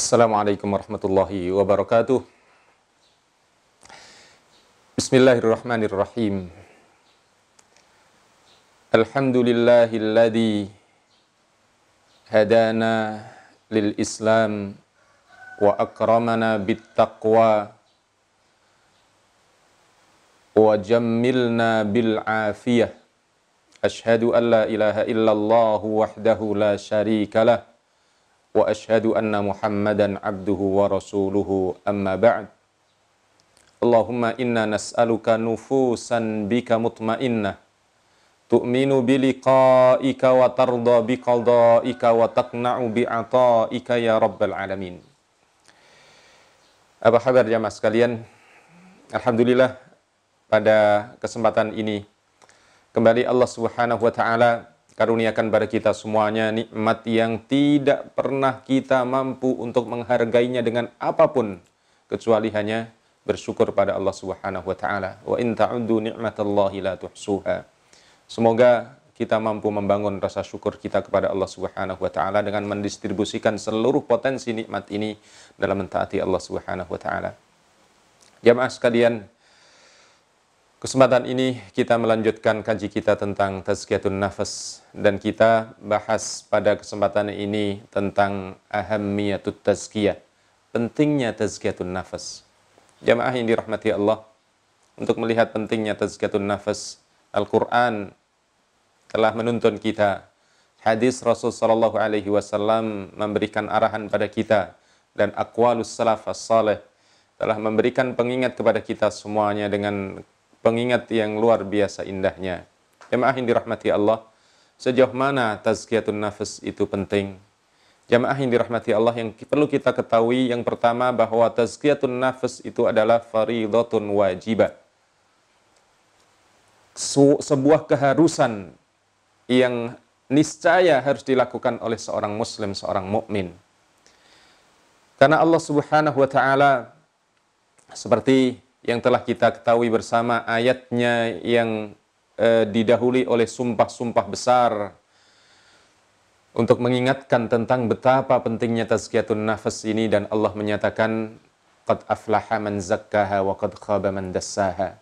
Assalamualaikum warahmatullahi wabarakatuh. Bismillahirrahmanirrahim. Alhamdulillahilladzi hadana lil Islam wa akramana bit taqwa wa jammilna bil afiyah. Ashhadu an la ilaha illallah wahdahu la واشهد ان محمدا عبده ورسوله اما بعد اللهم انا نسالك نفوسا بك مطمئنه تؤمن بلقائك وترضى بقضائك وتقنع بعطائك يا رب العالمين Apa kabar jamaah sekalian? Alhamdulillah pada kesempatan ini kembali Allah Subhanahu wa taala Karuniakan pada kita semuanya nikmat yang tidak pernah kita mampu untuk menghargainya dengan apapun kecuali hanya bersyukur pada Allah Subhanahu wa taala. Wa in ta'uddu ni'matallahi la tuhsuha. Semoga kita mampu membangun rasa syukur kita kepada Allah Subhanahu wa taala dengan mendistribusikan seluruh potensi nikmat ini dalam mentaati Allah Subhanahu wa taala. Jamaah sekalian, Kesempatan ini kita melanjutkan kaji kita tentang tazkiyatun nafas dan kita bahas pada kesempatan ini tentang ahammiyatut tazkiyah, pentingnya tazkiyatun nafas. Jamaah yang dirahmati Allah, untuk melihat pentingnya tazkiyatun nafas, Al-Qur'an telah menuntun kita. Hadis Rasul sallallahu alaihi wasallam memberikan arahan pada kita dan aqwalus salaf as-salih telah memberikan pengingat kepada kita semuanya dengan pengingat yang luar biasa indahnya. Jamaah yang dirahmati Allah, sejauh mana tazkiyatun nafas itu penting? Jamaah yang dirahmati Allah yang perlu kita ketahui yang pertama bahwa tazkiyatun nafas itu adalah faridatun wajibah. Sebuah keharusan yang niscaya harus dilakukan oleh seorang muslim, seorang mukmin. Karena Allah Subhanahu wa taala seperti yang telah kita ketahui bersama ayatnya yang eh, didahului oleh sumpah-sumpah besar untuk mengingatkan tentang betapa pentingnya tazkiyatun nafas ini dan Allah menyatakan qad aflaha man zakkaha wa qad khaba man dassaha.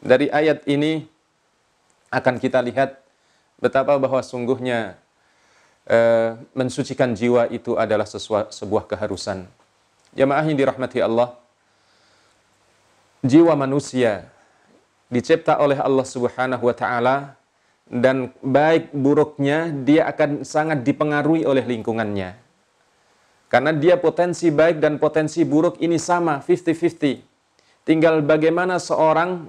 Dari ayat ini akan kita lihat betapa bahwa sungguhnya eh, mensucikan jiwa itu adalah sesuai, sebuah keharusan. Jamaah yang dirahmati Allah, jiwa manusia dicipta oleh Allah Subhanahu wa taala dan baik buruknya dia akan sangat dipengaruhi oleh lingkungannya. Karena dia potensi baik dan potensi buruk ini sama 50-50. Tinggal bagaimana seorang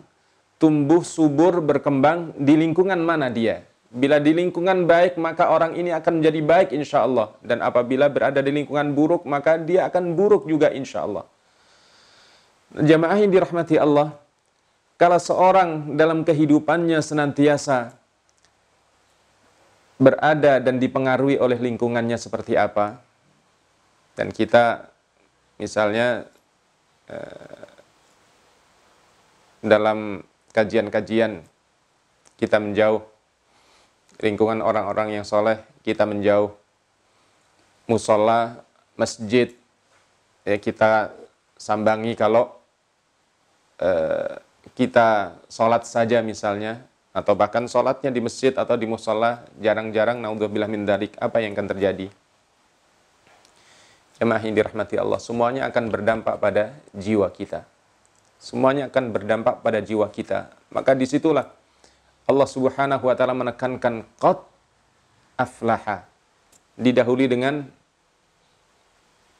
tumbuh subur berkembang di lingkungan mana dia. Bila di lingkungan baik, maka orang ini akan menjadi baik insya Allah. Dan apabila berada di lingkungan buruk, maka dia akan buruk juga insya Allah. Jamaah yang dirahmati Allah, kalau seorang dalam kehidupannya senantiasa berada dan dipengaruhi oleh lingkungannya seperti apa, dan kita misalnya eh, dalam kajian-kajian kita menjauh, lingkungan orang-orang yang soleh kita menjauh, musola, masjid ya kita sambangi kalau Eh, kita sholat saja misalnya, atau bahkan sholatnya di masjid atau di musola jarang-jarang naudzubillah min darik, apa yang akan terjadi? Jemaah yang dirahmati Allah, semuanya akan berdampak pada jiwa kita. Semuanya akan berdampak pada jiwa kita. Maka disitulah Allah Subhanahu wa taala menekankan qad aflaha didahului dengan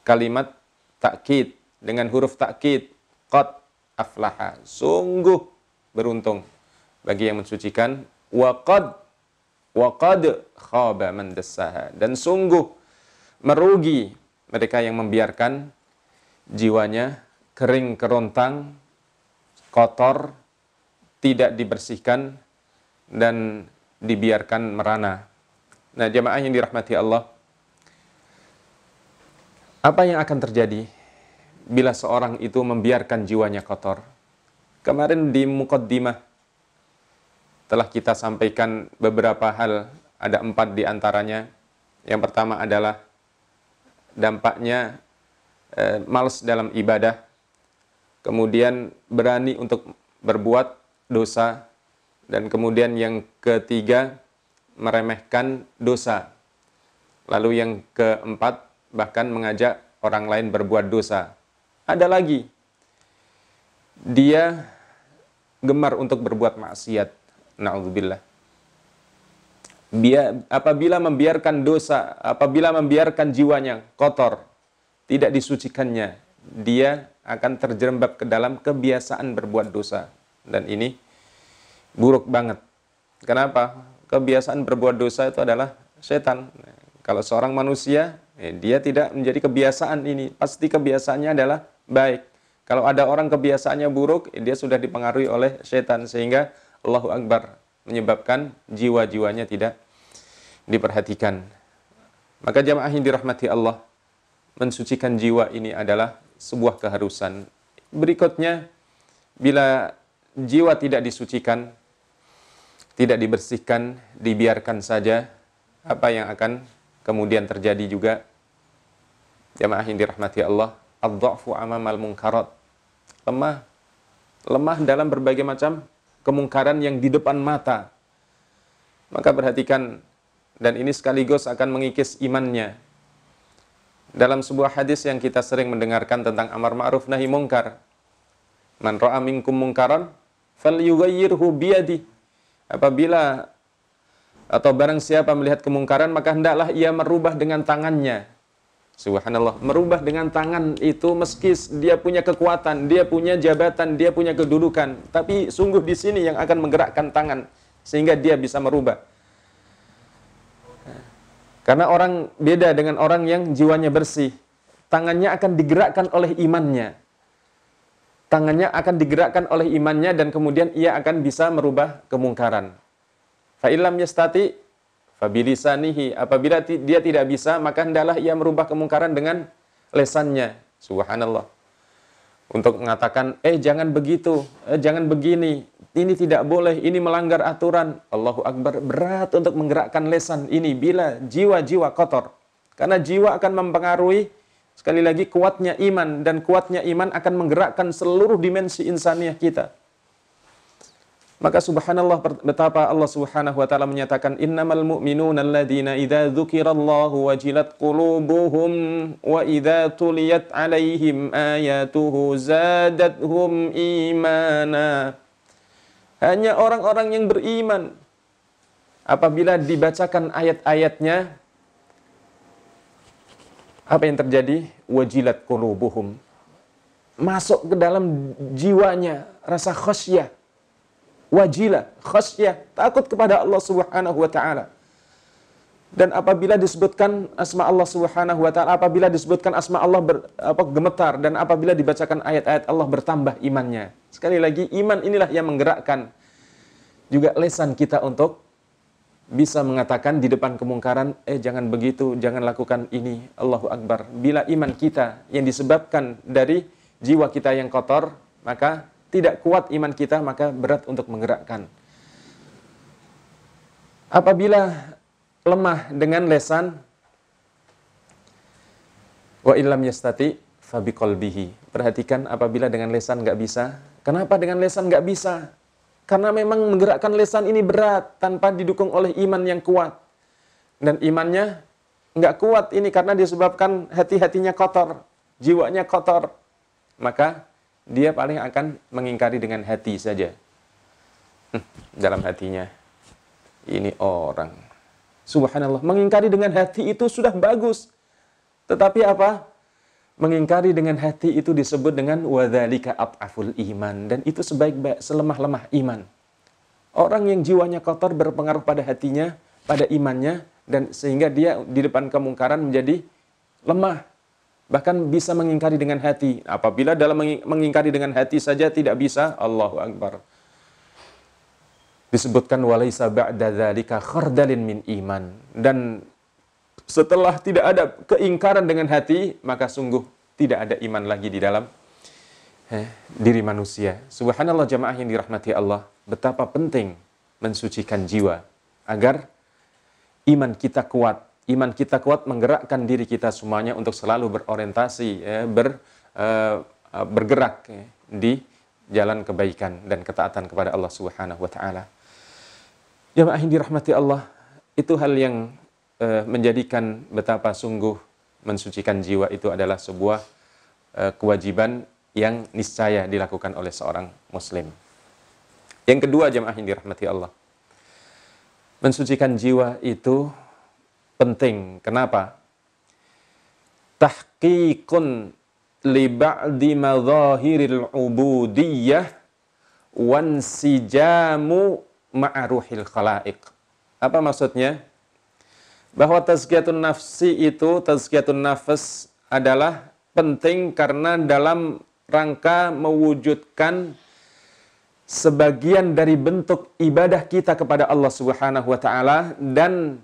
kalimat takkid dengan huruf takkid qad aflaha. Sungguh beruntung bagi yang mensucikan. Waqad waqad khaba man dassaha. Dan sungguh merugi mereka yang membiarkan jiwanya kering kerontang, kotor, tidak dibersihkan dan dibiarkan merana. Nah, jemaah yang dirahmati Allah, apa yang akan terjadi bila seorang itu membiarkan jiwanya kotor. Kemarin di mukaddimah telah kita sampaikan beberapa hal, ada empat di antaranya. Yang pertama adalah dampaknya eh, males dalam ibadah, kemudian berani untuk berbuat dosa, dan kemudian yang ketiga meremehkan dosa. Lalu yang keempat bahkan mengajak orang lain berbuat dosa. Ada lagi, dia gemar untuk berbuat maksiat. Na'udzubillah. apabila membiarkan dosa, apabila membiarkan jiwanya kotor, tidak disucikannya, dia akan terjerembab ke dalam kebiasaan berbuat dosa. Dan ini buruk banget. Kenapa? Kebiasaan berbuat dosa itu adalah setan. Kalau seorang manusia, eh, dia tidak menjadi kebiasaan ini. Pasti kebiasaannya adalah baik. Kalau ada orang kebiasaannya buruk, dia sudah dipengaruhi oleh setan sehingga Allahu Akbar menyebabkan jiwa-jiwanya tidak diperhatikan. Maka jamaah yang dirahmati Allah, mensucikan jiwa ini adalah sebuah keharusan. Berikutnya, bila jiwa tidak disucikan, tidak dibersihkan, dibiarkan saja, apa yang akan kemudian terjadi juga jamaah yang dirahmati Allah ad-dha'fu amamal munkarat. Lemah lemah dalam berbagai macam kemungkaran yang di depan mata. Maka perhatikan dan ini sekaligus akan mengikis imannya. Dalam sebuah hadis yang kita sering mendengarkan tentang amar ma'ruf nahi mungkar. Man ra'a minkum mungkaran yugayirhu biyadi. Apabila atau barang siapa melihat kemungkaran maka hendaklah ia merubah dengan tangannya Subhanallah, merubah dengan tangan itu meski dia punya kekuatan, dia punya jabatan, dia punya kedudukan, tapi sungguh di sini yang akan menggerakkan tangan sehingga dia bisa merubah. Karena orang beda dengan orang yang jiwanya bersih. Tangannya akan digerakkan oleh imannya. Tangannya akan digerakkan oleh imannya dan kemudian ia akan bisa merubah kemungkaran. Fa'ilam yastati Fabilisanihi. Apabila dia tidak bisa, maka hendalah ia merubah kemungkaran dengan lesannya. Subhanallah. Untuk mengatakan, eh jangan begitu, eh jangan begini, ini tidak boleh, ini melanggar aturan. Allahu Akbar, berat untuk menggerakkan lesan ini bila jiwa-jiwa kotor. Karena jiwa akan mempengaruhi sekali lagi kuatnya iman dan kuatnya iman akan menggerakkan seluruh dimensi insaniah kita. Maka subhanallah betapa Allah Subhanahu wa taala menyatakan innamal mu'minun alladina idha dzukirallahu wajilat qulubuhum wa idha tuliyat 'alaihim ayatuhu zadatuhum imana. Hanya orang-orang yang beriman apabila dibacakan ayat-ayatnya apa yang terjadi? Wajilat qulubuhum. Masuk ke dalam jiwanya rasa khasyah wajilah, khasyah, takut kepada Allah Subhanahu wa taala. Dan apabila disebutkan asma Allah Subhanahu wa taala, apabila disebutkan asma Allah ber, apa, gemetar dan apabila dibacakan ayat-ayat Allah bertambah imannya. Sekali lagi iman inilah yang menggerakkan juga lesan kita untuk bisa mengatakan di depan kemungkaran, eh jangan begitu, jangan lakukan ini, Allahu Akbar. Bila iman kita yang disebabkan dari jiwa kita yang kotor, maka tidak kuat iman kita maka berat untuk menggerakkan. Apabila lemah dengan lesan wa illam yastati fabi kolbihi. Perhatikan apabila dengan lesan nggak bisa. Kenapa dengan lesan nggak bisa? Karena memang menggerakkan lesan ini berat tanpa didukung oleh iman yang kuat. Dan imannya nggak kuat ini karena disebabkan hati-hatinya kotor, jiwanya kotor. Maka dia paling akan mengingkari dengan hati saja. Hmm, dalam hatinya, ini orang. Subhanallah, mengingkari dengan hati itu sudah bagus. Tetapi apa? Mengingkari dengan hati itu disebut dengan wadhalika ab'aful iman. Dan itu sebaik-baik, selemah-lemah iman. Orang yang jiwanya kotor berpengaruh pada hatinya, pada imannya, dan sehingga dia di depan kemungkaran menjadi lemah, bahkan bisa mengingkari dengan hati. Apabila dalam mengingkari dengan hati saja tidak bisa, Allahu Akbar. Disebutkan walaisa ba'da dzalika khardalin min iman dan setelah tidak ada keingkaran dengan hati, maka sungguh tidak ada iman lagi di dalam eh, diri manusia. Subhanallah jamaah yang dirahmati Allah, betapa penting mensucikan jiwa agar iman kita kuat iman kita kuat menggerakkan diri kita semuanya untuk selalu berorientasi ya, ber uh, bergerak ya, di jalan kebaikan dan ketaatan kepada Allah Subhanahu wa taala. Jamaah yang dirahmati Allah, itu hal yang uh, menjadikan betapa sungguh mensucikan jiwa itu adalah sebuah uh, kewajiban yang niscaya dilakukan oleh seorang muslim. Yang kedua jemaah yang dirahmati Allah. Mensucikan jiwa itu penting. Kenapa? Tahqiqun li ba'di madhahiril ubudiyah wansijamu ma'ruhil khalaiq. Apa maksudnya? Bahwa tazkiyatun nafsi itu, tazkiyatun nafas adalah penting karena dalam rangka mewujudkan sebagian dari bentuk ibadah kita kepada Allah Subhanahu wa taala dan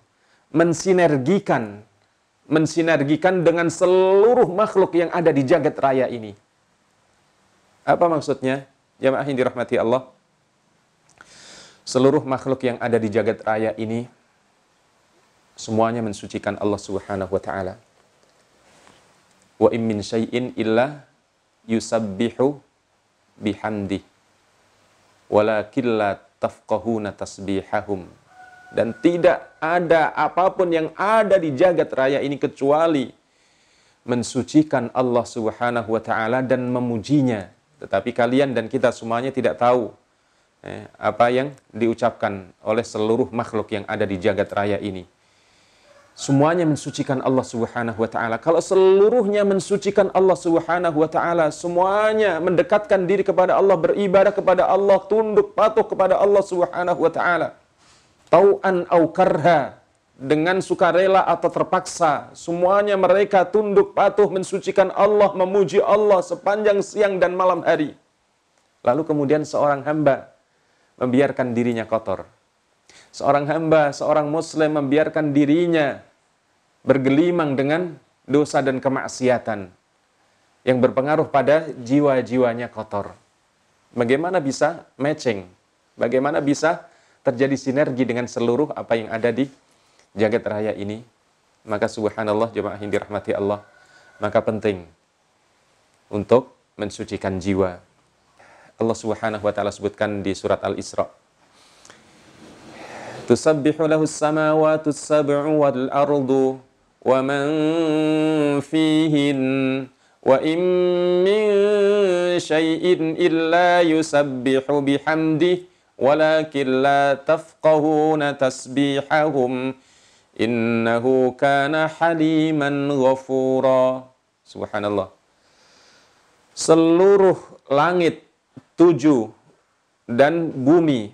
mensinergikan mensinergikan dengan seluruh makhluk yang ada di jagat raya ini. Apa maksudnya? Ya Jamaah yang dirahmati Allah. Seluruh makhluk yang ada di jagat raya ini semuanya mensucikan Allah Subhanahu wa taala. Wa in min syai'in illa yusabbihu bihamdi. Walakin la tafqahuna tasbihahum dan tidak ada apapun yang ada di jagat raya ini kecuali mensucikan Allah Subhanahu wa taala dan memujinya. Tetapi kalian dan kita semuanya tidak tahu eh, apa yang diucapkan oleh seluruh makhluk yang ada di jagat raya ini. Semuanya mensucikan Allah Subhanahu wa taala. Kalau seluruhnya mensucikan Allah Subhanahu wa taala, semuanya mendekatkan diri kepada Allah, beribadah kepada Allah, tunduk patuh kepada Allah Subhanahu wa taala tau'an au karha, dengan sukarela atau terpaksa, semuanya mereka tunduk patuh mensucikan Allah, memuji Allah sepanjang siang dan malam hari. Lalu kemudian seorang hamba membiarkan dirinya kotor. Seorang hamba, seorang muslim membiarkan dirinya bergelimang dengan dosa dan kemaksiatan yang berpengaruh pada jiwa-jiwanya kotor. Bagaimana bisa matching? Bagaimana bisa terjadi sinergi dengan seluruh apa yang ada di jagat raya ini, maka subhanallah jemaah yang dirahmati Allah, maka penting untuk mensucikan jiwa. Allah Subhanahu wa taala sebutkan di surat Al-Isra. Tusabbihu lahu samawatu samawati sabu wal ardu wa man fihin wa in min syai'in illa yusabbihu bihamdih ولكن لا تفقهون تسبيحهم إنه كان حليما غفورا سبحان الله Seluruh langit tujuh dan bumi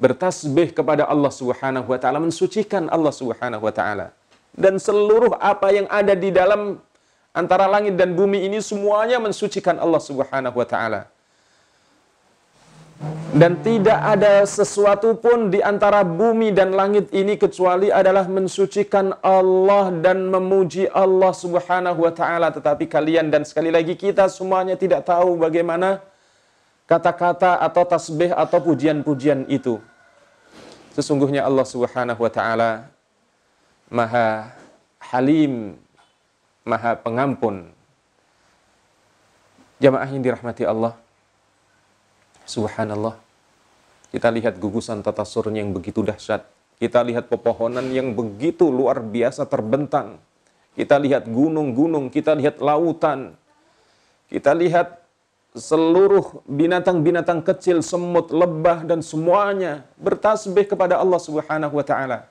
bertasbih kepada Allah Subhanahu wa taala mensucikan Allah Subhanahu wa taala dan seluruh apa yang ada di dalam antara langit dan bumi ini semuanya mensucikan Allah Subhanahu wa taala dan tidak ada sesuatu pun di antara bumi dan langit ini kecuali adalah mensucikan Allah dan memuji Allah Subhanahu wa taala tetapi kalian dan sekali lagi kita semuanya tidak tahu bagaimana kata-kata atau tasbih atau pujian-pujian itu sesungguhnya Allah Subhanahu wa taala Maha Halim Maha Pengampun jamaah yang dirahmati Allah Subhanallah. Kita lihat gugusan surnya yang begitu dahsyat. Kita lihat pepohonan yang begitu luar biasa terbentang. Kita lihat gunung-gunung, kita lihat lautan. Kita lihat seluruh binatang-binatang kecil, semut, lebah dan semuanya bertasbih kepada Allah Subhanahu wa taala.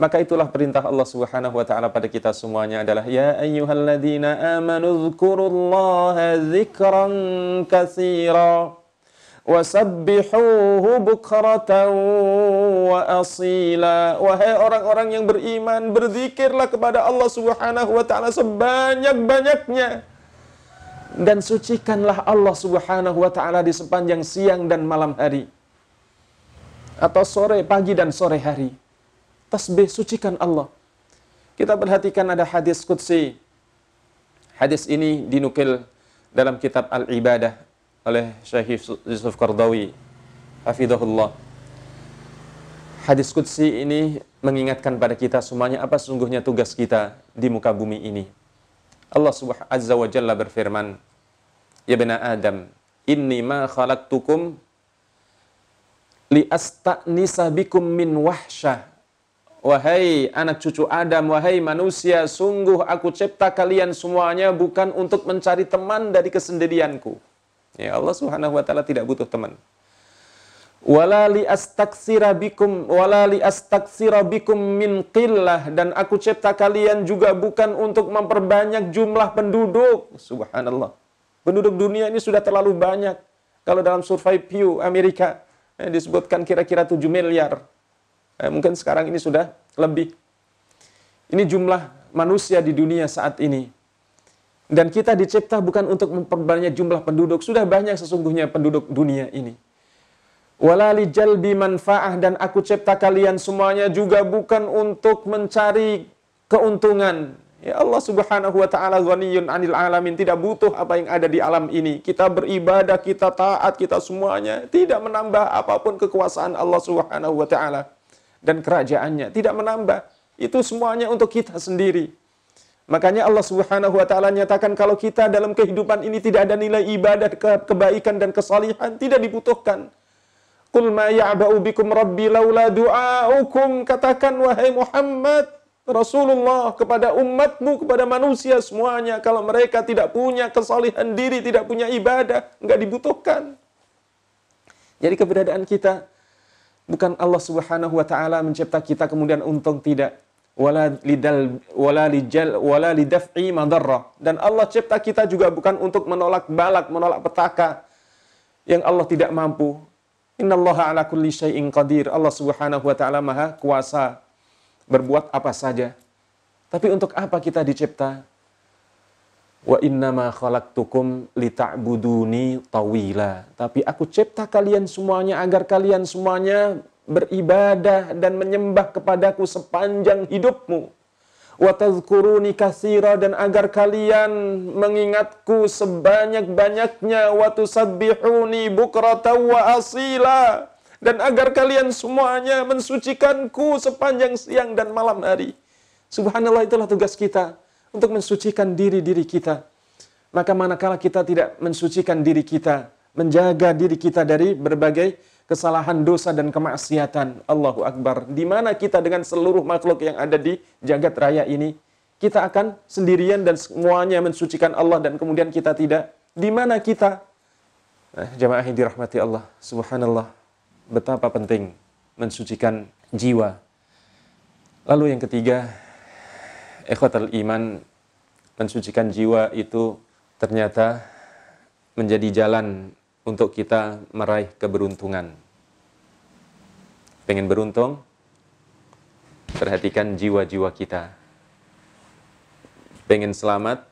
Maka itulah perintah Allah Subhanahu wa taala pada kita semuanya adalah ya ayyuhalladzina amanu dzkurullaha zikran katsira. Wasabbihuhu bukratan wa asila. Wahai orang-orang yang beriman, berzikirlah kepada Allah Subhanahu wa taala sebanyak-banyaknya. Dan sucikanlah Allah Subhanahu wa taala di sepanjang siang dan malam hari. Atau sore, pagi dan sore hari. Tasbih sucikan Allah. Kita perhatikan ada hadis qudsi. Hadis ini dinukil dalam kitab Al-Ibadah oleh Syekh Yusuf Qardawi Hafidhullah hadis Qudsi ini mengingatkan pada kita semuanya apa sungguhnya tugas kita di muka bumi ini Allah subhanahu azza wa jalla berfirman ya bena adam inni ma khalaqtukum li asta'nisa bikum min wahsyah Wahai anak cucu Adam, wahai manusia, sungguh aku cipta kalian semuanya bukan untuk mencari teman dari kesendirianku Ya, Allah Subhanahu wa taala tidak butuh teman. Wala li astaksira bikum wala li astaksira bikum min qillah dan aku cipta kalian juga bukan untuk memperbanyak jumlah penduduk. Subhanallah. Penduduk dunia ini sudah terlalu banyak. Kalau dalam survei Pew Amerika eh, disebutkan kira-kira 7 miliar. Eh, mungkin sekarang ini sudah lebih. Ini jumlah manusia di dunia saat ini. Dan kita dicipta bukan untuk memperbanyak jumlah penduduk, sudah banyak sesungguhnya penduduk dunia ini. Walali jalbi manfaah dan aku cipta kalian semuanya juga bukan untuk mencari keuntungan. Ya Allah subhanahu wa ta'ala ghaniyun anil alamin. Tidak butuh apa yang ada di alam ini. Kita beribadah, kita taat, kita semuanya. Tidak menambah apapun kekuasaan Allah subhanahu wa ta'ala. Dan kerajaannya. Tidak menambah. Itu semuanya untuk kita sendiri. Makanya Allah Subhanahu wa taala nyatakan kalau kita dalam kehidupan ini tidak ada nilai ibadah, kebaikan dan kesalihan tidak dibutuhkan. Qul ma ya'ba'u bikum rabbi laula du'aukum katakan wahai Muhammad Rasulullah kepada umatmu kepada manusia semuanya kalau mereka tidak punya kesalihan diri, tidak punya ibadah, nggak dibutuhkan. Jadi keberadaan kita bukan Allah Subhanahu wa taala mencipta kita kemudian untung tidak wala lidal wala lijal wala lidaf'i dan Allah cipta kita juga bukan untuk menolak balak menolak petaka yang Allah tidak mampu innallaha ala kulli syai'in qadir Allah Subhanahu wa taala maha kuasa berbuat apa saja tapi untuk apa kita dicipta wa innama khalaqtukum lita'buduni tawila tapi aku cipta kalian semuanya agar kalian semuanya beribadah dan menyembah kepadaku sepanjang hidupmu. Watazkuruni kasira dan agar kalian mengingatku sebanyak-banyaknya Watu bukrata wa asila dan agar kalian semuanya mensucikanku sepanjang siang dan malam hari. Subhanallah itulah tugas kita untuk mensucikan diri-diri kita. Maka manakala kita tidak mensucikan diri kita, menjaga diri kita dari berbagai kesalahan dosa dan kemaksiatan. Allahu Akbar. Di mana kita dengan seluruh makhluk yang ada di jagat raya ini, kita akan sendirian dan semuanya mensucikan Allah dan kemudian kita tidak. Di mana kita? Nah, jamaah yang dirahmati Allah, subhanallah. Betapa penting mensucikan jiwa. Lalu yang ketiga, ikhwatal iman mensucikan jiwa itu ternyata menjadi jalan untuk kita meraih keberuntungan. Pengen beruntung? Perhatikan jiwa-jiwa kita. Pengen selamat?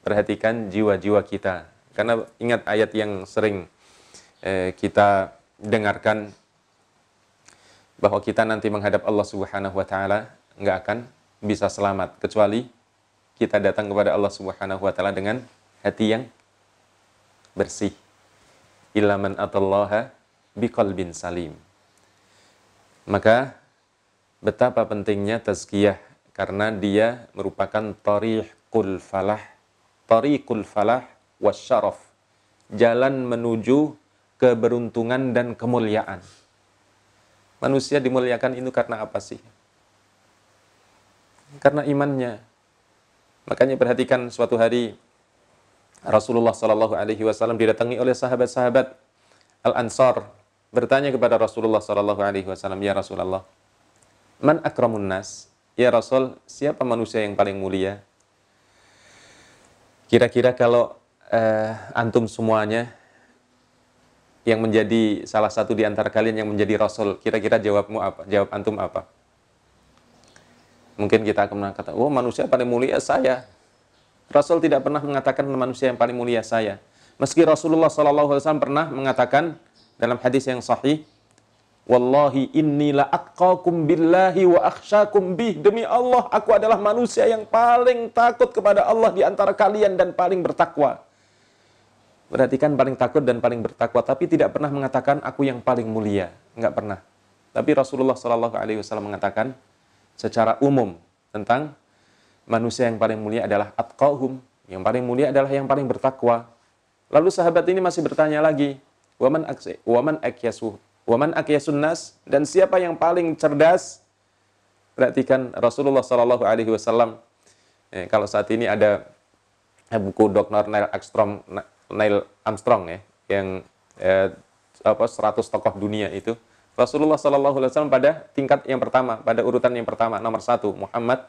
Perhatikan jiwa-jiwa kita. Karena ingat ayat yang sering eh, kita dengarkan bahwa kita nanti menghadap Allah Subhanahu wa taala nggak akan bisa selamat kecuali kita datang kepada Allah Subhanahu wa taala dengan hati yang bersih illa man atallaha biqalbin salim. Maka betapa pentingnya tazkiyah karena dia merupakan tariqul falah, tariqul falah wasyaraf, jalan menuju keberuntungan dan kemuliaan. Manusia dimuliakan itu karena apa sih? Karena imannya. Makanya perhatikan suatu hari Rasulullah Shallallahu Alaihi Wasallam didatangi oleh sahabat-sahabat Al ansar bertanya kepada Rasulullah Shallallahu Alaihi Wasallam, ya Rasulullah, man akramun nas? Ya Rasul, siapa manusia yang paling mulia? Kira-kira kalau uh, antum semuanya yang menjadi salah satu di antara kalian yang menjadi rasul, kira-kira jawabmu apa? Jawab antum apa? Mungkin kita akan mengatakan "Oh, manusia paling mulia saya." Rasul tidak pernah mengatakan manusia yang paling mulia saya. Meski Rasulullah saw pernah mengatakan dalam hadis yang sahih, Wallahi inni la atqakum billahi wa akhsyakum bih. Demi Allah, aku adalah manusia yang paling takut kepada Allah di antara kalian dan paling bertakwa. Perhatikan paling takut dan paling bertakwa, tapi tidak pernah mengatakan aku yang paling mulia. Enggak pernah. Tapi Rasulullah saw mengatakan secara umum tentang manusia yang paling mulia adalah atqahum, yang paling mulia adalah yang paling bertakwa. Lalu sahabat ini masih bertanya lagi, waman aksi, waman akyasu, waman akyasun nas dan siapa yang paling cerdas? Perhatikan Rasulullah Shallallahu Alaihi Wasallam. Eh, kalau saat ini ada eh, buku Dr. Neil Armstrong, Neil Armstrong ya, yang eh, apa 100 tokoh dunia itu. Rasulullah saw pada tingkat yang pertama, pada urutan yang pertama, nomor satu Muhammad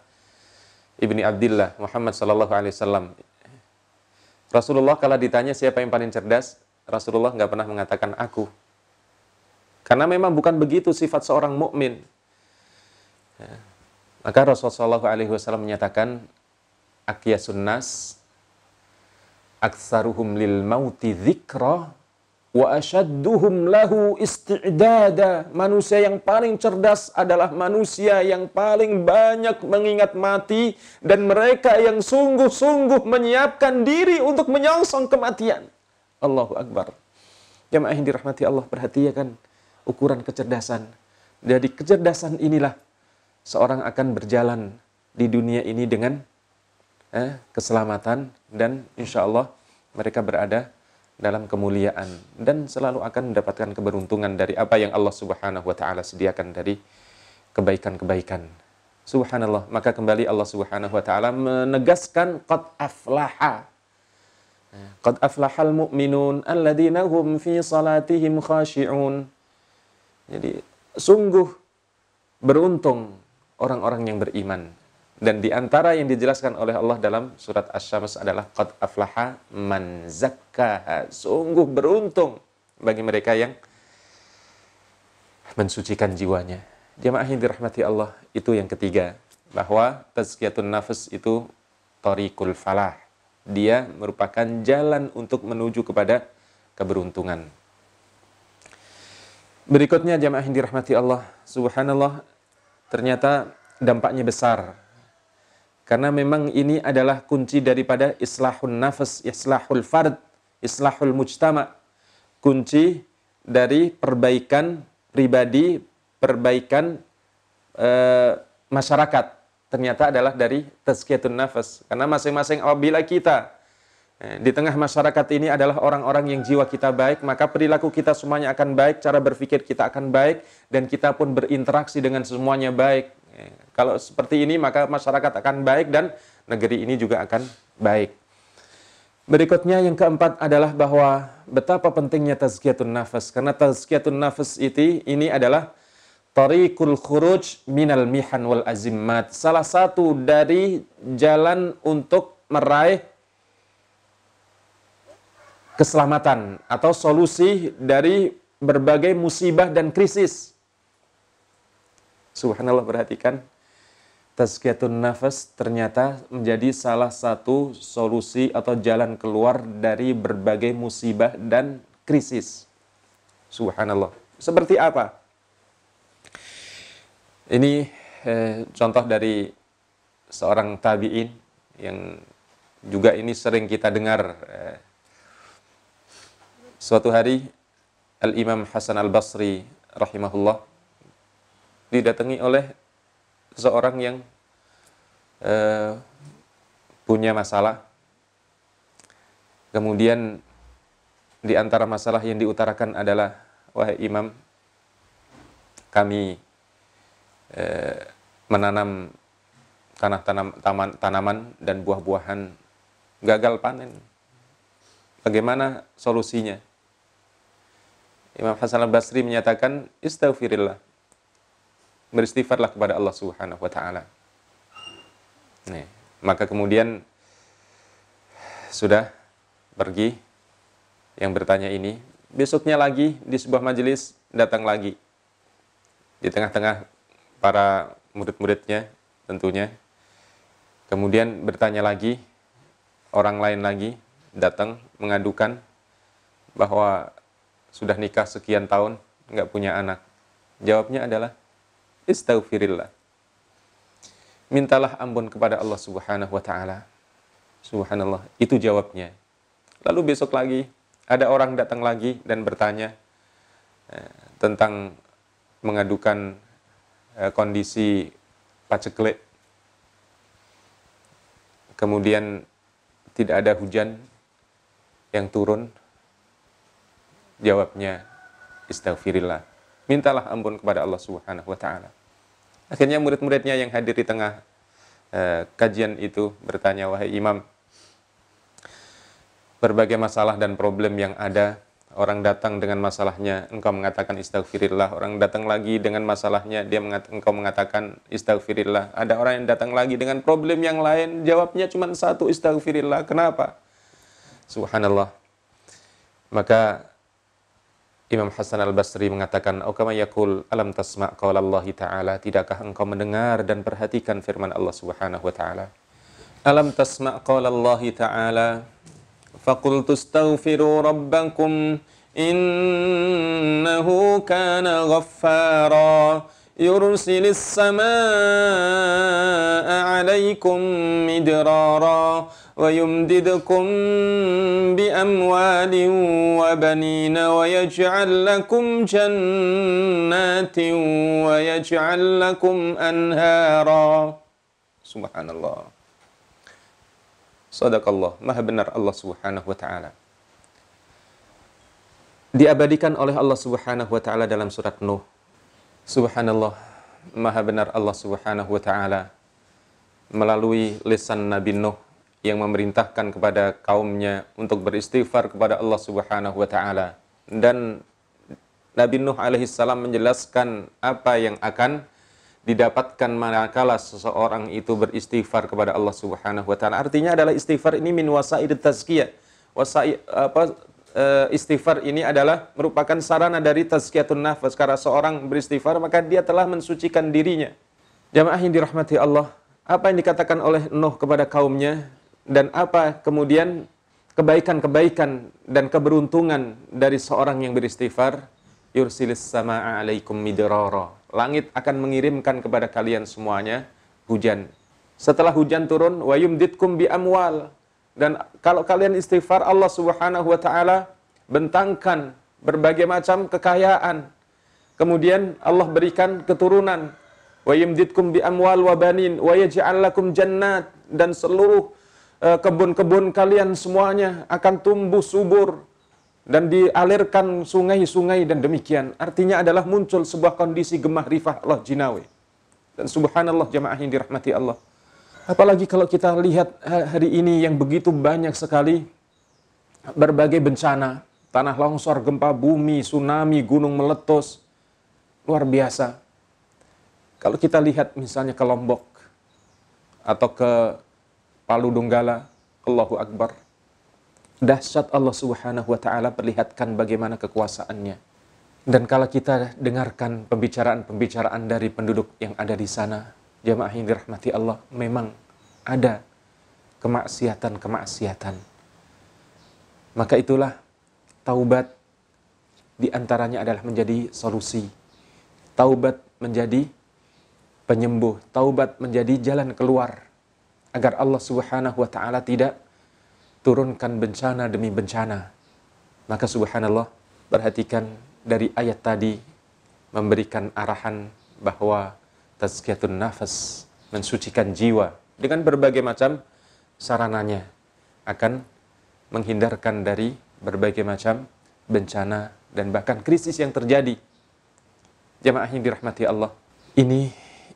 Ibni Abdullah Muhammad sallallahu alaihi wasallam. Rasulullah kala ditanya siapa yang paling cerdas, Rasulullah nggak pernah mengatakan aku. Karena memang bukan begitu sifat seorang mukmin. Ya. Maka Rasulullah Shallallahu Alaihi Wasallam menyatakan, akyasun nas, aksaruhum lil mauti dzikra Wa ashadduhum lahu isti'dada. Manusia yang paling cerdas adalah manusia yang paling banyak mengingat mati dan mereka yang sungguh-sungguh menyiapkan diri untuk menyongsong kematian. Allahu Akbar. Jamaah yang dirahmati Allah perhatikan ukuran kecerdasan. Dari kecerdasan inilah seorang akan berjalan di dunia ini dengan eh, keselamatan dan insya Allah mereka berada dalam kemuliaan dan selalu akan mendapatkan keberuntungan dari apa yang Allah Subhanahu wa taala sediakan dari kebaikan-kebaikan. Subhanallah, maka kembali Allah Subhanahu wa taala menegaskan qad aflaha. Qad aflahal mu'minun alladzina hum fi salatihim khashi'un. Jadi sungguh beruntung orang-orang yang beriman dan di antara yang dijelaskan oleh Allah dalam surat Asy-Syams adalah qad aflaha man zakkaha. Sungguh beruntung bagi mereka yang mensucikan jiwanya. Jamaah yang dirahmati Allah, itu yang ketiga. Bahwa tazkiyatun nafas itu tariqul falah. Dia merupakan jalan untuk menuju kepada keberuntungan. Berikutnya jamaah yang dirahmati Allah, subhanallah, ternyata dampaknya besar karena memang ini adalah kunci daripada islahun nafas, islahul fard, islahul mujtama. Kunci dari perbaikan pribadi, perbaikan e, masyarakat. Ternyata adalah dari tazkiyatun nafas. Karena masing-masing apabila kita di tengah masyarakat ini adalah orang-orang yang jiwa kita baik, maka perilaku kita semuanya akan baik, cara berpikir kita akan baik, dan kita pun berinteraksi dengan semuanya baik. Eh, kalau seperti ini, maka masyarakat akan baik dan negeri ini juga akan baik. Berikutnya yang keempat adalah bahwa betapa pentingnya tazkiyatun nafas karena tazkiyatun nafas itu ini adalah tariqul khuruj minal mihan wal azimat, salah satu dari jalan untuk meraih keselamatan atau solusi dari berbagai musibah dan krisis. Subhanallah perhatikan tazkiyatun nafas ternyata menjadi salah satu solusi atau jalan keluar dari berbagai musibah dan krisis. Subhanallah. Seperti apa? Ini eh, contoh dari seorang tabi'in yang juga ini sering kita dengar eh, Suatu hari Al-Imam Hasan Al-Basri rahimahullah didatangi oleh seorang yang uh, punya masalah. Kemudian di antara masalah yang diutarakan adalah wahai imam kami uh, menanam tanah tanam taman tanaman dan buah-buahan gagal panen. Bagaimana solusinya? Imam Hasan al-Basri menyatakan, istaghfirillah. Beristighfarlah kepada Allah Subhanahu wa taala. Nih, maka kemudian sudah pergi yang bertanya ini. Besoknya lagi di sebuah majelis datang lagi. Di tengah-tengah para murid-muridnya tentunya. Kemudian bertanya lagi, orang lain lagi datang mengadukan bahwa sudah nikah sekian tahun, nggak punya anak? Jawabnya adalah, istaghfirillah. Mintalah ampun kepada Allah subhanahu wa ta'ala. Subhanallah, itu jawabnya. Lalu besok lagi, ada orang datang lagi dan bertanya eh, tentang mengadukan eh, kondisi paceklik. Kemudian tidak ada hujan yang turun, Jawabnya, istighfirillah. Mintalah ampun kepada Allah Subhanahu wa taala. Akhirnya murid-muridnya yang hadir di tengah eh, kajian itu bertanya, "Wahai imam, berbagai masalah dan problem yang ada, orang datang dengan masalahnya, engkau mengatakan istighfirillah. Orang datang lagi dengan masalahnya, dia mengat engkau mengatakan istighfirillah. Ada orang yang datang lagi dengan problem yang lain, jawabnya cuma satu, istighfirillah. Kenapa?" Subhanallah. Maka Imam Hasan al-Basri mengatakan, "Aukama yakul alam tasma' qala Allah Ta'ala, tidakkah engkau mendengar dan perhatikan firman Allah Subhanahu wa taala? Alam tasma' qala Allah Ta'ala, faqul tustaghfiru rabbakum innahu kana ghaffara." يرسل السماء عليكم مدرارا ويمددكم بأموال وبنين ويجعل لكم جنات ويجعل لكم أنهارا سبحان الله صدق الله maha benar Allah subhanahu wa ta'ala diabadikan oleh Allah subhanahu wa ta'ala dalam surat Nuh subhanallah maha benar Allah subhanahu wa ta'ala melalui lisan Nabi Nuh yang memerintahkan kepada kaumnya untuk beristighfar kepada Allah Subhanahu wa taala. Dan Nabi Nuh alaihi salam menjelaskan apa yang akan didapatkan manakala seseorang itu beristighfar kepada Allah Subhanahu wa taala. Artinya adalah istighfar ini min wasaid tazkiyah. Wasai apa eh, istighfar ini adalah merupakan sarana dari tazkiyatun nafas. Karena seorang beristighfar maka dia telah mensucikan dirinya. Jamaah yang dirahmati Allah, apa yang dikatakan oleh Nuh kepada kaumnya dan apa kemudian kebaikan-kebaikan dan keberuntungan dari seorang yang beristighfar yursilis sama alaikum midroro langit akan mengirimkan kepada kalian semuanya hujan setelah hujan turun wa yumditkum bi amwal dan kalau kalian istighfar Allah Subhanahu wa taala bentangkan berbagai macam kekayaan kemudian Allah berikan keturunan wa yumditkum bi amwal wa banin wa yaj'al lakum jannat dan seluruh Eh, kebun-kebun kalian semuanya akan tumbuh subur dan dialirkan sungai-sungai dan demikian. Artinya adalah muncul sebuah kondisi gemah rifah Allah jinawi. Dan subhanallah jamaah yang dirahmati Allah. Apalagi kalau kita lihat eh, hari ini yang begitu banyak sekali berbagai bencana, tanah longsor, gempa bumi, tsunami, gunung meletus, luar biasa. Kalau kita lihat misalnya ke Lombok atau ke Palu Donggala, Allahu Akbar. Dahsyat Allah Subhanahu wa taala perlihatkan bagaimana kekuasaannya. Dan kalau kita dengarkan pembicaraan-pembicaraan dari penduduk yang ada di sana, jamaah yang dirahmati Allah, memang ada kemaksiatan-kemaksiatan. Maka itulah taubat di antaranya adalah menjadi solusi. Taubat menjadi penyembuh, taubat menjadi jalan keluar agar Allah Subhanahu wa taala tidak turunkan bencana demi bencana. Maka subhanallah, perhatikan dari ayat tadi memberikan arahan bahwa tazkiyatun nafas, mensucikan jiwa dengan berbagai macam sarananya akan menghindarkan dari berbagai macam bencana dan bahkan krisis yang terjadi. Jamaah yang dirahmati Allah. Ini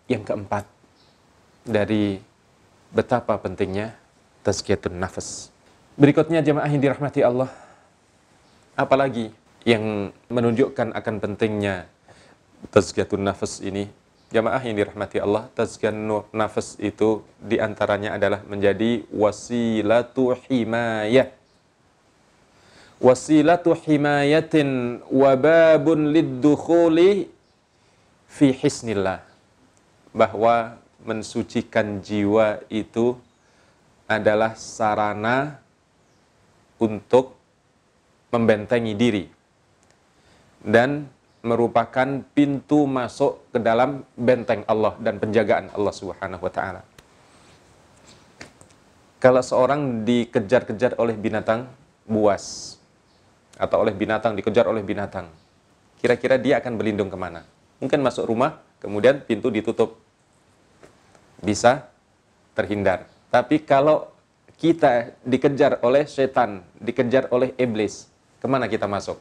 yang keempat dari betapa pentingnya tazkiyatun nafas. Berikutnya jemaah yang dirahmati Allah, apalagi yang menunjukkan akan pentingnya tazkiyatun nafas ini. Jamaah yang dirahmati Allah, tazkiyatun nafas itu diantaranya adalah menjadi wasilatu himayah. Wasilatu himayatin wababun liddukhuli fi hisnillah. Bahwa mensucikan jiwa itu adalah sarana untuk membentengi diri dan merupakan pintu masuk ke dalam benteng Allah dan penjagaan Allah Subhanahu wa taala. Kalau seorang dikejar-kejar oleh binatang buas atau oleh binatang dikejar oleh binatang, kira-kira dia akan berlindung kemana? Mungkin masuk rumah, kemudian pintu ditutup, bisa terhindar. Tapi kalau kita dikejar oleh setan, dikejar oleh iblis, kemana kita masuk?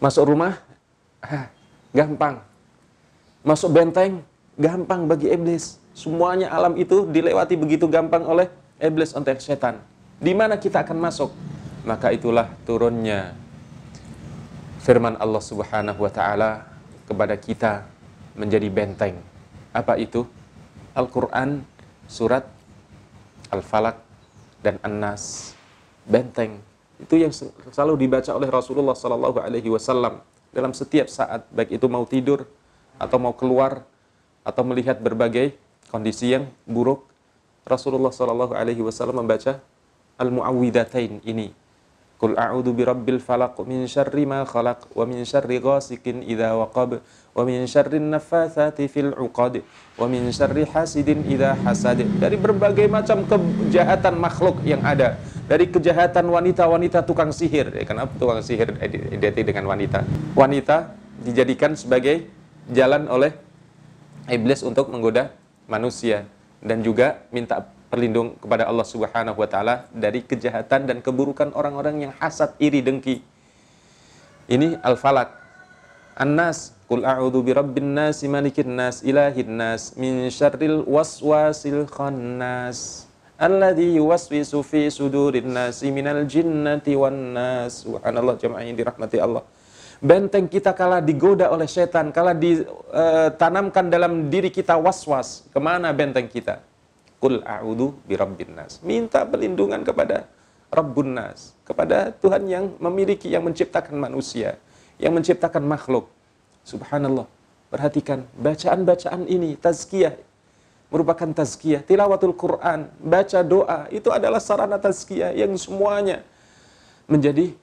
Masuk rumah? gampang. Masuk benteng? Gampang bagi iblis. Semuanya alam itu dilewati begitu gampang oleh iblis untuk setan. Di mana kita akan masuk? Maka itulah turunnya firman Allah Subhanahu wa taala kepada kita menjadi benteng apa itu? Al-Quran, surat Al-Falak, dan An-Nas, benteng. Itu yang selalu dibaca oleh Rasulullah Sallallahu Alaihi Wasallam dalam setiap saat, baik itu mau tidur atau mau keluar atau melihat berbagai kondisi yang buruk. Rasulullah Sallallahu Alaihi Wasallam membaca al-muawwidatain ini Qul a'udzu birabbil falaq min syarri ma khalaq wa min syarri ghasikin idza waqab wa min syarri naffatsati fil 'uqad wa min syarri hasidin hasad dari berbagai macam kejahatan makhluk yang ada dari kejahatan wanita-wanita tukang sihir ya, kenapa tukang sihir identik dengan wanita wanita dijadikan sebagai jalan oleh iblis untuk menggoda manusia dan juga minta berlindung kepada Allah Subhanahu wa taala dari kejahatan dan keburukan orang-orang yang hasad, iri, dengki. Ini al falaq An-nas qul a'udzu rabbin nas, malikin nas, ilahin nas, min syarril waswasil khannas. Alladhi yuwaswisu fi sudurin nas minal jinnati wan nas. Subhanallah yang dirahmati Allah. Benteng kita kalah digoda oleh setan, kalah ditanamkan eh, dalam diri kita waswas. was Kemana benteng kita? Kul a'udhu birabbin nas. Minta perlindungan kepada Rabbun nas, kepada Tuhan yang memiliki, yang menciptakan manusia, yang menciptakan makhluk. Subhanallah. Perhatikan, bacaan-bacaan ini, tazkiyah, merupakan tazkiyah. Tilawatul Quran, baca doa, itu adalah sarana tazkiyah yang semuanya menjadi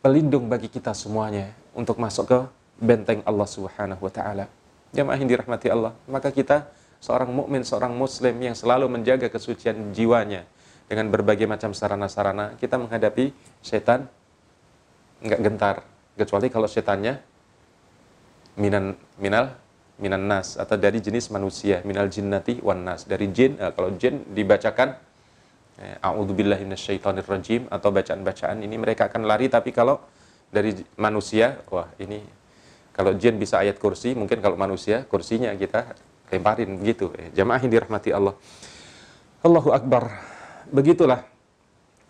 pelindung bagi kita semuanya untuk masuk ke benteng Allah Subhanahu wa taala. Jamaah yang dirahmati Allah, maka kita seorang mukmin, seorang muslim yang selalu menjaga kesucian jiwanya dengan berbagai macam sarana-sarana, kita menghadapi setan nggak gentar kecuali kalau setannya minan minal minan nas atau dari jenis manusia minal jinnati wan nas dari jin eh, kalau jin dibacakan eh, a'udzubillahi rajim atau bacaan-bacaan ini mereka akan lari tapi kalau dari manusia wah ini kalau jin bisa ayat kursi mungkin kalau manusia kursinya kita lemparin gitu ya. jamaah yang dirahmati Allah Allahu Akbar begitulah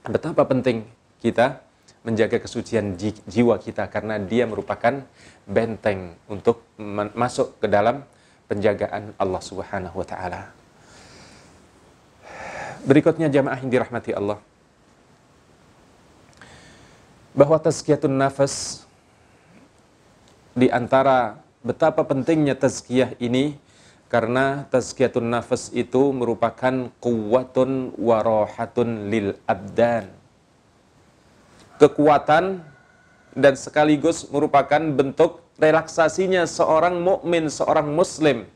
betapa penting kita menjaga kesucian jiwa kita karena dia merupakan benteng untuk masuk ke dalam penjagaan Allah Subhanahu wa taala. Berikutnya jamaah yang dirahmati Allah. Bahwa tazkiyatun nafas di antara betapa pentingnya tazkiyah ini karena tazkiyatun nafas itu merupakan kuwatun warohatun lil abdan. Kekuatan dan sekaligus merupakan bentuk relaksasinya seorang mukmin, seorang muslim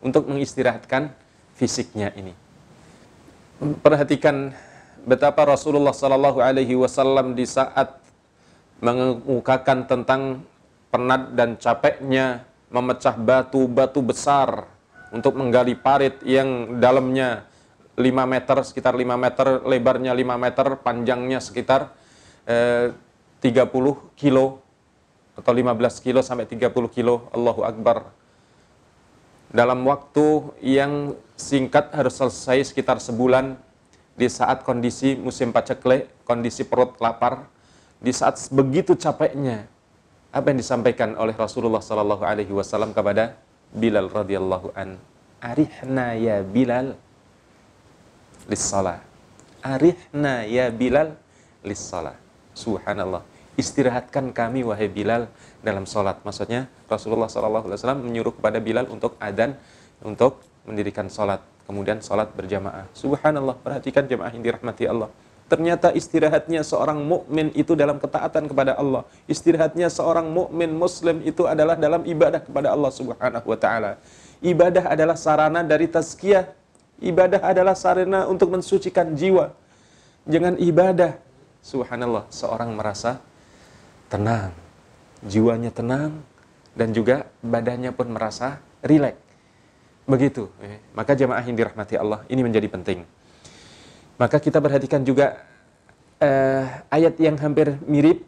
untuk mengistirahatkan fisiknya ini. Perhatikan betapa Rasulullah Shallallahu alaihi wasallam di saat mengemukakan tentang penat dan capeknya memecah batu-batu besar untuk menggali parit yang dalamnya 5 meter, sekitar 5 meter, lebarnya 5 meter, panjangnya sekitar eh, 30 kilo atau 15 kilo sampai 30 kilo, Allahu Akbar. Dalam waktu yang singkat harus selesai sekitar sebulan di saat kondisi musim pacekle, kondisi perut lapar, di saat begitu capeknya. Apa yang disampaikan oleh Rasulullah Sallallahu Alaihi Wasallam kepada Bilal radhiyallahu an arihna ya Bilal lissalah. Arihna ya Bilal lissalah. Subhanallah. Istirahatkan kami wahai Bilal dalam solat. Maksudnya Rasulullah SAW menyuruh kepada Bilal untuk adan, untuk mendirikan solat Kemudian solat berjamaah. Subhanallah. Perhatikan jamaah yang dirahmati Allah. Ternyata istirahatnya seorang mukmin itu dalam ketaatan kepada Allah. Istirahatnya seorang mukmin muslim itu adalah dalam ibadah kepada Allah Subhanahu wa taala. Ibadah adalah sarana dari tazkiyah. Ibadah adalah sarana untuk mensucikan jiwa. Jangan ibadah. Subhanallah, seorang merasa tenang. Jiwanya tenang dan juga badannya pun merasa rileks. Begitu. Eh, maka jamaah yang dirahmati Allah, ini menjadi penting. Maka kita perhatikan juga eh, ayat yang hampir mirip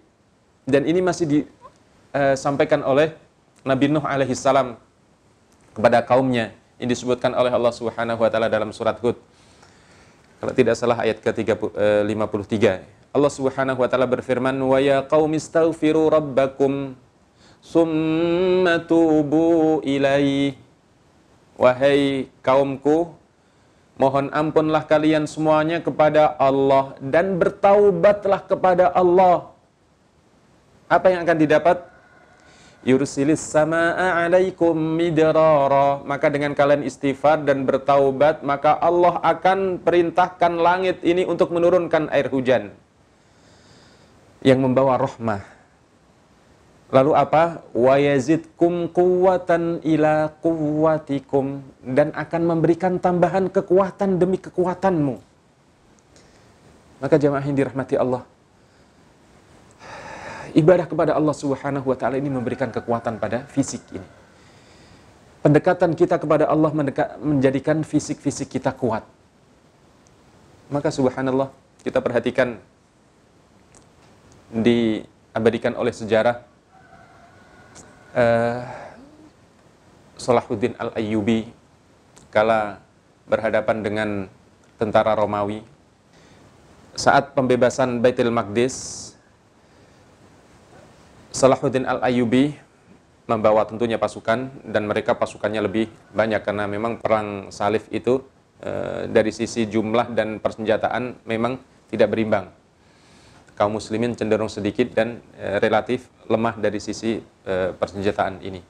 dan ini masih disampaikan eh, oleh Nabi Nuh alaihissalam kepada kaumnya yang disebutkan oleh Allah Subhanahu wa taala dalam surat Hud. Kalau tidak salah ayat ke-53. Eh, Allah Subhanahu wa taala berfirman, "Wa ya qaumistaghfiru rabbakum summa tubu ilaihi." Wahai kaumku, mohon ampunlah kalian semuanya kepada Allah dan bertaubatlah kepada Allah. Apa yang akan didapat? yursilis sama'a alaikum midrara maka dengan kalian istighfar dan bertaubat maka Allah akan perintahkan langit ini untuk menurunkan air hujan yang membawa rahmah lalu apa wa yazidkum quwwatan ila quwwatikum dan akan memberikan tambahan kekuatan demi kekuatanmu maka jamaah yang dirahmati Allah Ibadah kepada Allah Subhanahu wa taala ini memberikan kekuatan pada fisik ini. Pendekatan kita kepada Allah menjadikan fisik-fisik kita kuat. Maka subhanallah kita perhatikan diabadikan oleh sejarah uh, Salahuddin Al-Ayyubi kala berhadapan dengan tentara Romawi saat pembebasan Baitul Maqdis Salahuddin Al-Ayyubi membawa tentunya pasukan dan mereka pasukannya lebih banyak karena memang perang salif itu e, dari sisi jumlah dan persenjataan memang tidak berimbang. Kaum muslimin cenderung sedikit dan e, relatif lemah dari sisi e, persenjataan ini.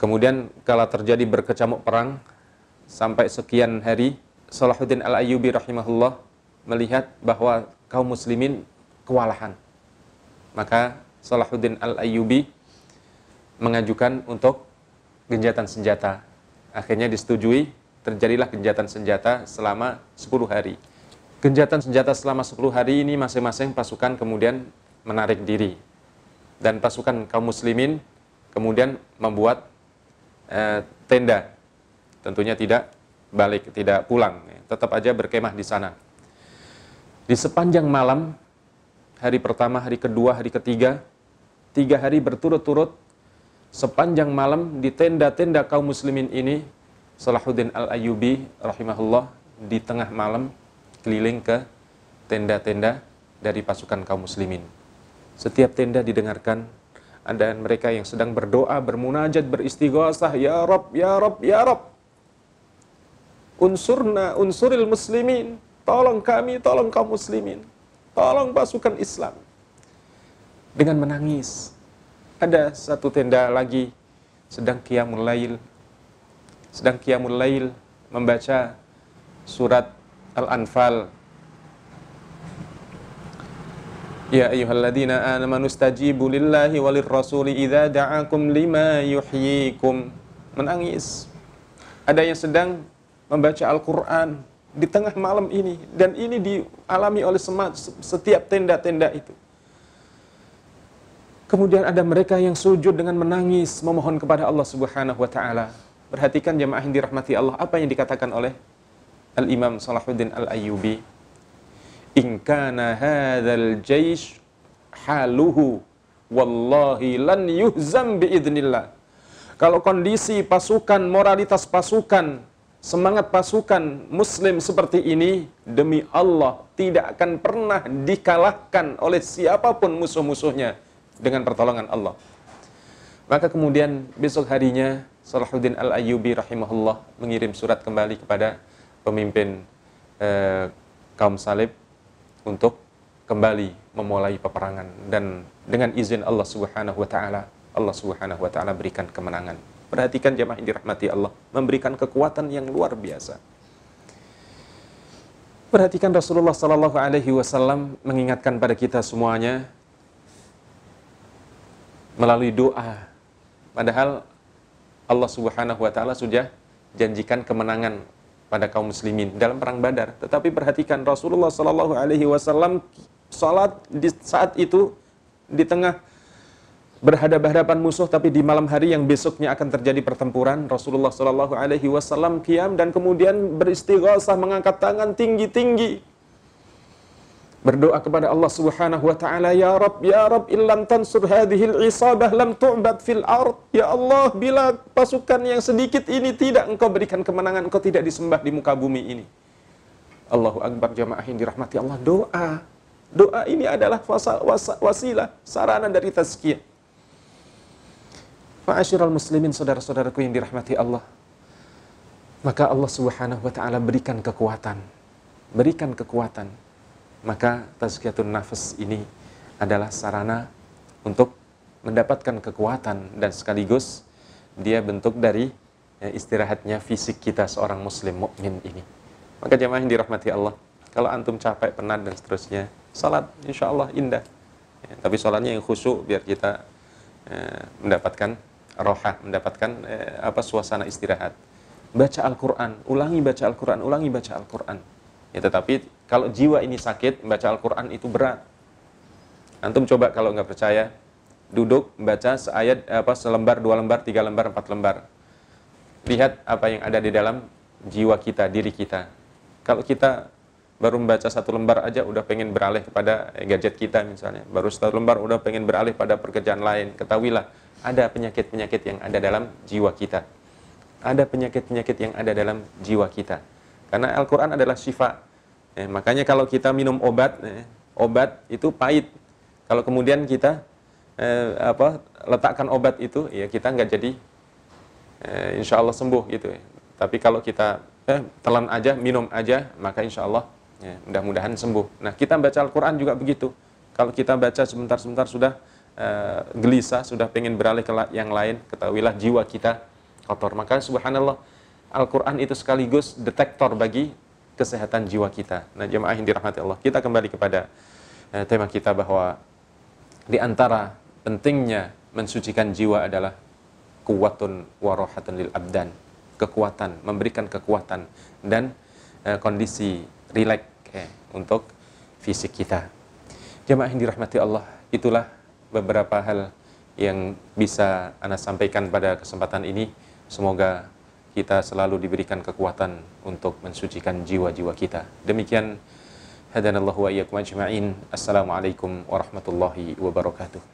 Kemudian kalau terjadi berkecamuk perang sampai sekian hari Salahuddin Al-Ayyubi rahimahullah melihat bahwa kaum muslimin kewalahan. Maka Salahuddin Al-Ayyubi mengajukan untuk genjatan senjata. Akhirnya disetujui, terjadilah genjatan senjata selama 10 hari. Genjatan senjata selama 10 hari ini masing-masing pasukan kemudian menarik diri. Dan pasukan kaum muslimin kemudian membuat e, tenda. Tentunya tidak balik, tidak pulang. Tetap aja berkemah di sana. Di sepanjang malam, hari pertama, hari kedua, hari ketiga, tiga hari berturut-turut sepanjang malam di tenda-tenda kaum muslimin ini Salahuddin al ayubi rahimahullah di tengah malam keliling ke tenda-tenda dari pasukan kaum muslimin. Setiap tenda didengarkan ada mereka yang sedang berdoa, bermunajat, beristighosah, ya Rob, ya Rob, ya Rob. Unsurna, unsuril muslimin, tolong kami, tolong kaum muslimin, tolong pasukan Islam dengan menangis. Ada satu tenda lagi sedang qiyamul lail. Sedang qiyamul lail membaca surat Al-Anfal. Ya ayyuhalladzina amanu istajibu lillahi walir rasuli idza da'akum lima yuhyikum. Menangis. Ada yang sedang membaca Al-Qur'an di tengah malam ini dan ini dialami oleh setiap tenda-tenda itu Kemudian ada mereka yang sujud dengan menangis memohon kepada Allah Subhanahu wa taala. Perhatikan jemaah yang dirahmati Allah apa yang dikatakan oleh Al-Imam Salahuddin Al-Ayyubi. In kana hadzal jaysh haluhu wallahi lan yuhzam biidznillah. Kalau kondisi pasukan, moralitas pasukan, semangat pasukan muslim seperti ini demi Allah tidak akan pernah dikalahkan oleh siapapun musuh-musuhnya dengan pertolongan Allah. Maka kemudian besok harinya Salahuddin Al-Ayyubi rahimahullah mengirim surat kembali kepada pemimpin eh, kaum salib untuk kembali memulai peperangan dan dengan izin Allah Subhanahu wa taala Allah Subhanahu wa taala berikan kemenangan. Perhatikan jemaah yang dirahmati Allah, memberikan kekuatan yang luar biasa. Perhatikan Rasulullah sallallahu alaihi wasallam mengingatkan pada kita semuanya melalui doa. Padahal Allah Subhanahu wa taala sudah janjikan kemenangan pada kaum muslimin dalam perang Badar. Tetapi perhatikan Rasulullah Shallallahu alaihi wasallam salat di saat itu di tengah berhadapan-hadapan musuh tapi di malam hari yang besoknya akan terjadi pertempuran Rasulullah Shallallahu alaihi wasallam kiam dan kemudian beristighosah mengangkat tangan tinggi-tinggi berdoa kepada Allah Subhanahu wa taala ya rab ya rab illam tansur hadhil isabah lam tu'bad fil ard ya Allah bila pasukan yang sedikit ini tidak engkau berikan kemenangan engkau tidak disembah di muka bumi ini Allahu akbar jamaah yang dirahmati Allah doa doa ini adalah wasilah sarana dari tazkiyah Ma'asyiral muslimin saudara-saudaraku yang dirahmati Allah maka Allah Subhanahu wa taala berikan kekuatan berikan kekuatan maka tazkiyatun nafas ini adalah sarana untuk mendapatkan kekuatan dan sekaligus dia bentuk dari eh, istirahatnya fisik kita seorang muslim mukmin ini. Maka jemaah yang dirahmati Allah, kalau antum capek, penat dan seterusnya, salat insya Allah indah. Ya, tapi salatnya yang khusyuk biar kita eh, mendapatkan rohah, mendapatkan eh, apa suasana istirahat. Baca Al-Qur'an, ulangi baca Al-Qur'an, ulangi baca Al-Qur'an Ya, tetapi kalau jiwa ini sakit, membaca Al-Quran itu berat. Antum coba kalau nggak percaya, duduk membaca seayat apa selembar, dua lembar, tiga lembar, empat lembar. Lihat apa yang ada di dalam jiwa kita, diri kita. Kalau kita baru membaca satu lembar aja udah pengen beralih kepada gadget kita misalnya, baru satu lembar udah pengen beralih pada pekerjaan lain, ketahuilah ada penyakit-penyakit yang ada dalam jiwa kita. Ada penyakit-penyakit yang ada dalam jiwa kita karena Al-Quran adalah syifa. Ya, makanya kalau kita minum obat, ya, obat itu pahit. Kalau kemudian kita eh, apa letakkan obat itu, ya kita nggak jadi eh, insya Allah sembuh gitu. Ya. Tapi kalau kita eh, telan aja, minum aja, maka insya Allah ya, mudah-mudahan sembuh. Nah kita baca Al-Quran juga begitu. Kalau kita baca sebentar-sebentar sudah eh, gelisah, sudah pengen beralih ke yang lain, ketahuilah jiwa kita kotor. Maka subhanallah Al-Quran itu sekaligus detektor bagi kesehatan jiwa kita. Nah, jemaah yang dirahmati Allah, kita kembali kepada eh, tema kita bahwa di antara pentingnya mensucikan jiwa adalah kuwatun warohatun lil abdan, kekuatan, memberikan kekuatan dan eh, kondisi rileks eh, untuk fisik kita. Jemaah yang dirahmati Allah, itulah beberapa hal yang bisa Anda sampaikan pada kesempatan ini. Semoga kita selalu diberikan kekuatan untuk mensucikan jiwa-jiwa kita. Demikian hadanallahu wa iyyakum ajma'in. Assalamualaikum warahmatullahi wabarakatuh.